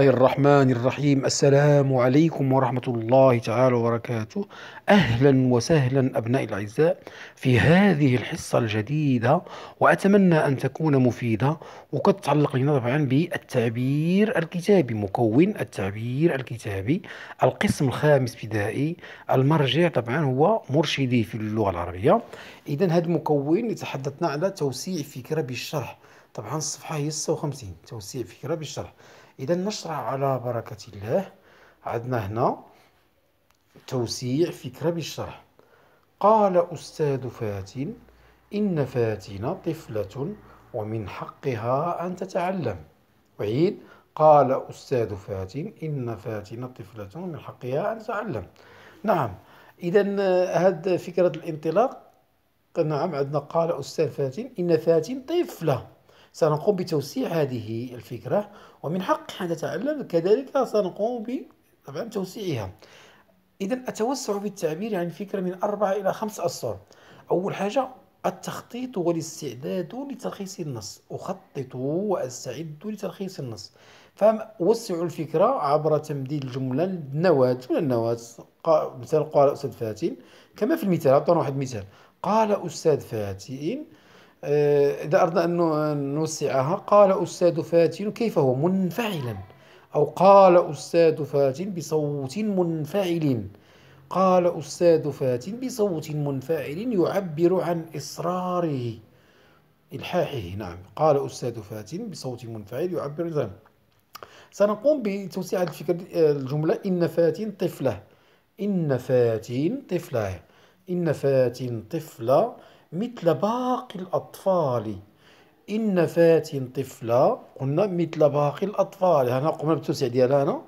الله الرحمن الرحيم السلام عليكم ورحمة الله تعالى وبركاته أهلا وسهلا أبنائي الأعزاء في هذه الحصة الجديدة وأتمنى أن تكون مفيدة وقد تتعلق لنا طبعا بالتعبير الكتابي مكون التعبير الكتابي القسم الخامس ابتدائي المرجع طبعا هو مرشدي في اللغة العربية إذا هذا المكون تحدثنا على توسيع فكرة بالشرح طبعا الصفحة هي 56 توسيع فكرة بالشرح اذا نشرع على بركه الله عندنا هنا توسيع فكره بالشرح قال استاذ فاتن ان فاتن طفله ومن حقها ان تتعلم اعيد قال استاذ فاتن ان فاتن طفله ومن حقها ان تتعلم نعم اذا هذه فكره الانطلاق نعم عندنا قال استاذ فاتن ان فاتن طفله سنقوم بتوسيع هذه الفكرة ومن حق أن تتعلم كذلك سنقوم طبعا توسيعها إذا التوسع في التعبير عن فكرة من أربعة إلى خمس أسطر أول حاجة التخطيط والاستعداد لتلخيص النص أخطط وأستعد لتلخيص النص فوسعوا الفكرة عبر تمديد الجملة النواة من النواة مثال قال أستاذ فاتن كما في المثال أعطونا واحد مثال قال أستاذ فاتن آه، إذا أردنا أن نوسعها قال أستاذ فاتن كيف هو منفعلا أو قال أستاذ فاتن بصوت منفعل قال أستاذ فاتن بصوت منفعل يعبر عن إصراره إلحاحه نعم قال أستاذ فاتن بصوت منفعل يعبر عن سنقوم بتوسيع الفكرة آه، الجملة إن فاتن طفلة إن فاتن طفلة إن فاتن طفلة مثل باقي الأطفال إن فات طفلة قلنا مثل باقي الأطفال هنا قمنا بالتوسع ديالها هنا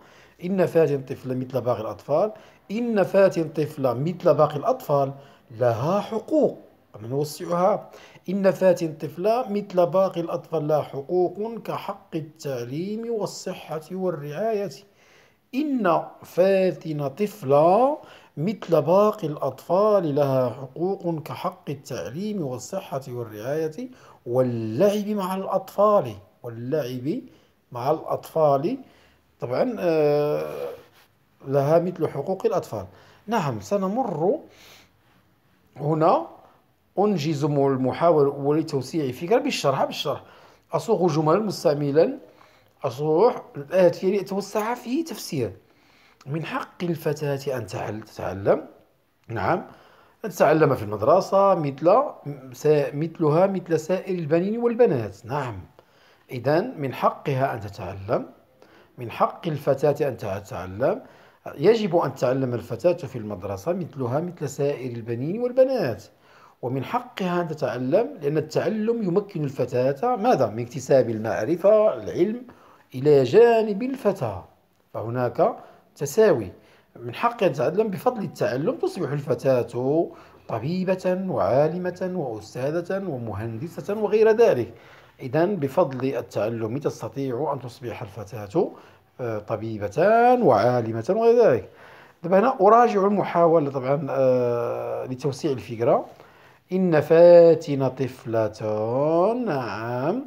إن فات طفلة مثل باقي الأطفال إن فات طفلة مثل باقي الأطفال لها حقوق نوسعها إن فات طفلة مثل باقي الأطفال لها حقوق كحق التعليم والصحة والرعاية إن فاتن طفلة مثل باقي الأطفال لها حقوق كحق التعليم والصحة والرعاية واللعب مع الأطفال واللعب مع الأطفال طبعا آه، لها مثل حقوق الأطفال نعم سنمر هنا أنجز المحاولة لتوسيع فكرة بالشرح بالشرح أصوغ جمل مستعملا أصوغ الآتية لأتوسع في تفسير من حق الفتاة أن تتعلم نعم أن تتعلم في المدرسة مثل مثلها مثل سائر البنين والبنات نعم إذا من حقها أن تتعلم من حق الفتاة أن تتعلم يجب أن تتعلم الفتاة في المدرسة مثلها مثل سائر البنين والبنات ومن حقها أن تتعلم لأن التعلم يمكن الفتاة ماذا؟ من اكتساب المعرفة العلم إلى جانب الفتاة فهناك تساوي من حق أن بفضل التعلم تصبح الفتاة طبيبة وعالمة وأستاذة ومهندسة وغير ذلك إذا بفضل التعلم تستطيع أن تصبح الفتاة آه، طبيبة وعالمة وغير ذلك دابا هنا أراجع المحاولة طبعا آه، لتوسيع الفكرة إن فاتن طفلة نعم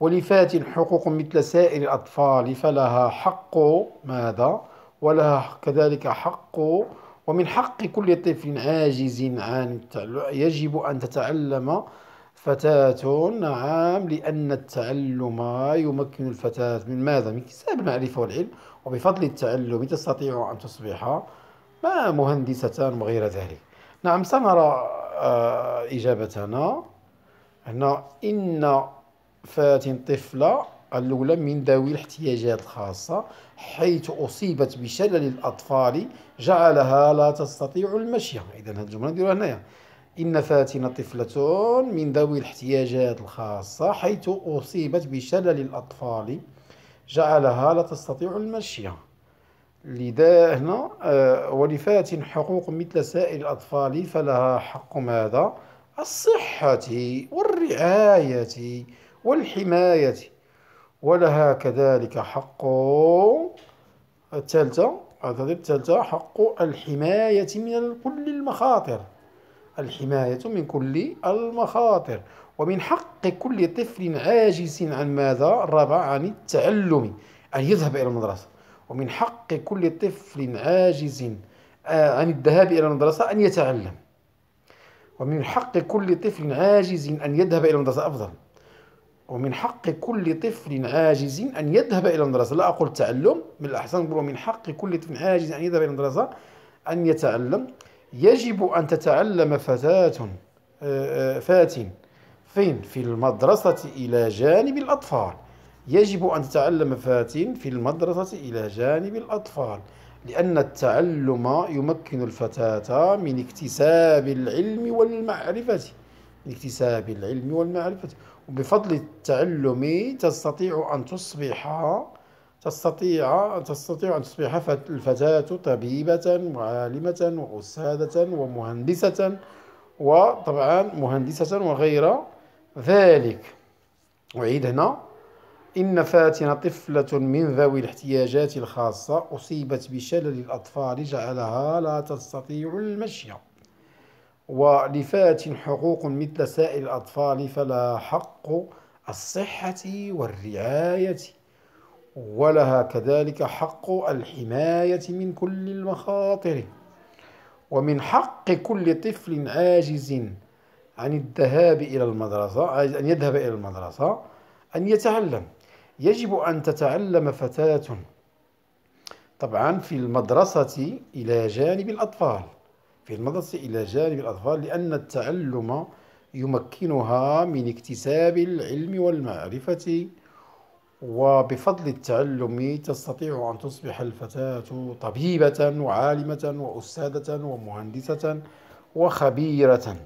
ولفات حقوق مثل سائر الأطفال فلها حق ماذا؟ ولها كذلك حق ومن حق كل طفل عاجز عن التعلم يجب أن تتعلم فتاة نعم لأن التعلم يمكن الفتاة من ماذا؟ من كساب المعرفة والعلم وبفضل التعلم تستطيع أن تصبح ما مهندسة وغير ذلك نعم سنرى آه، إجابتنا هنا إن فاتن طفلة الأولى من ذوي الاحتياجات الخاصة حيث أصيبت بشلل الأطفال جعلها لا تستطيع المشي إذا هذه الجملة نديروها هنايا إن فاتنة طفلة من ذوي الاحتياجات الخاصة حيث أصيبت بشلل الأطفال جعلها لا تستطيع المشي لذا هنا آه، ولفاتن حقوق مثل سائر الأطفال فلها حق ماذا؟ الصحة والرعاية والحماية ولها كذلك حق الثالثة هذه الثالثة حق الحماية من كل المخاطر الحماية من كل المخاطر ومن حق كل طفل عاجز عن ماذا الرابع عن التعلم أن يذهب إلى المدرسة ومن حق كل طفل عاجز آه، عن الذهاب إلى المدرسة أن يتعلم ومن حق كل طفل عاجز أن يذهب إلى المدرسة أفضل ومن حق كل طفل عاجز أن يذهب إلى المدرسة لا أقول تعلم من الأحسن نقول ومن حق كل طفل عاجز أن يذهب إلى المدرسة أن يتعلم يجب أن تتعلم فتاة آه، آه، فاتن فين في المدرسة إلى جانب الأطفال يجب أن تتعلم فاتن في المدرسة إلى جانب الأطفال لأن التعلم يمكن الفتاة من اكتساب العلم والمعرفة لاكتساب العلم والمعرفة وبفضل التعلم تستطيع أن تصبح تستطيع تستطيع أن تصبح الفتاة طبيبة وعالمة وأستاذة ومهندسة وطبعا مهندسة وغير ذلك أعيد هنا إن فاتنة طفلة من ذوي الاحتياجات الخاصة أصيبت بشلل الأطفال جعلها لا تستطيع المشي ولفات حقوق مثل سائر الأطفال فلا حق الصحة والرعاية ولها كذلك حق الحماية من كل المخاطر ومن حق كل طفل عاجز عن الذهاب إلى المدرسة أن يذهب إلى المدرسة أن يتعلم يجب أن تتعلم فتاة طبعا في المدرسة إلى جانب الأطفال في المدرسة إلى جانب الأطفال لأن التعلم يمكنها من اكتساب العلم والمعرفة وبفضل التعلم تستطيع أن تصبح الفتاة طبيبة وعالمة وأستاذة ومهندسة وخبيرة